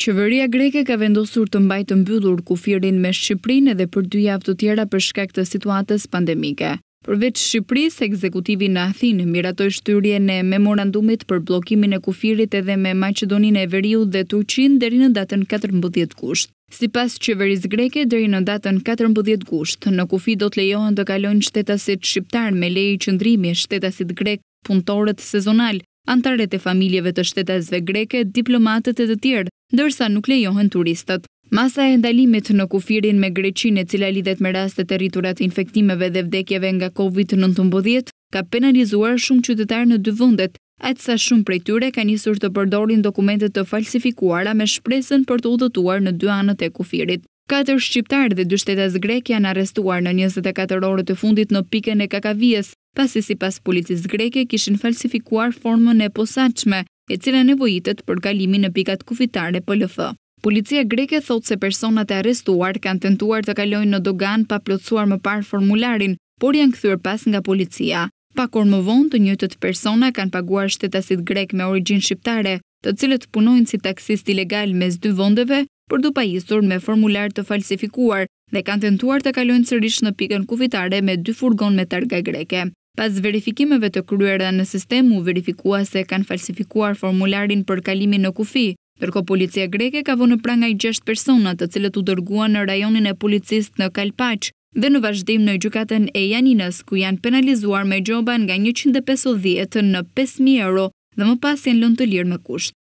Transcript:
Qeveria greke ka vendosur të mbajtë të mbyllur kufirin me Shqiprin edhe për dy javë të tjera për shkak të situatës pandemike. Përveç Shqipris, ekzekutivi në Athinë miratoj shtyrje në memorandumit për blokimin e kufirit edhe me Macedonin e Veriu dhe Turqin deri në datën 14 kusht. Si pas qeveris greke, dheri në datën 14 gusht, në kufi do të lejohen të kalojnë shtetasit shqiptar me lejë qëndrimi shtetasit grek punëtorët sezonal, antarët e familjeve të shtetasve greke, diplomatët e të tjerë, dërsa nuk lejohen turistët. Masa e ndalimit në kufirin me Greqin e cila lidhet me rastet e rriturat infektimeve dhe vdekjeve nga COVID-19, ka penalizuar shumë qytetarë në dy vëndet, atësa sa shumë prej tyre ka njësur të përdorin dokumentet të falsifikuara me shpresën për të udhëtuar në dy anët e kufirit. 4 shqiptarë dhe 2 shtetas grek janë arrestuar në 24 orët e fundit në piken e kakavijes, pasi si pas policisë greke kishin falsifikuar formën e posaqme, e cila nevojitet për kalimin në pikat kufitare për lëfë. Policia greke thot se personat e arrestuar kanë tentuar të kalojnë në dogan pa plotësuar më parë formularin, por janë këthyr pas nga policia. Pa kur më vonë të njëtët persona kanë paguar shtetasit grek me origin shqiptare, të cilët punojnë si taksist ilegal mes dy vondeve, për du pajisur me formular të falsifikuar dhe kanë tentuar të kalojnë sërish në pikën kufitare me dy furgon me targa greke. Pas verifikimeve të kryera në sistemu, verifikua se kanë falsifikuar formularin për kalimin në kufi, përko policia greke ka vënë pranga i gjesht personat të cilët u dërgua në rajonin e policist në Kalpach dhe në vazhdim në gjukaten e Janinës, ku janë penalizuar me gjoba nga 150 në 5.000 euro dhe më pas janë lënë të lirë me kusht.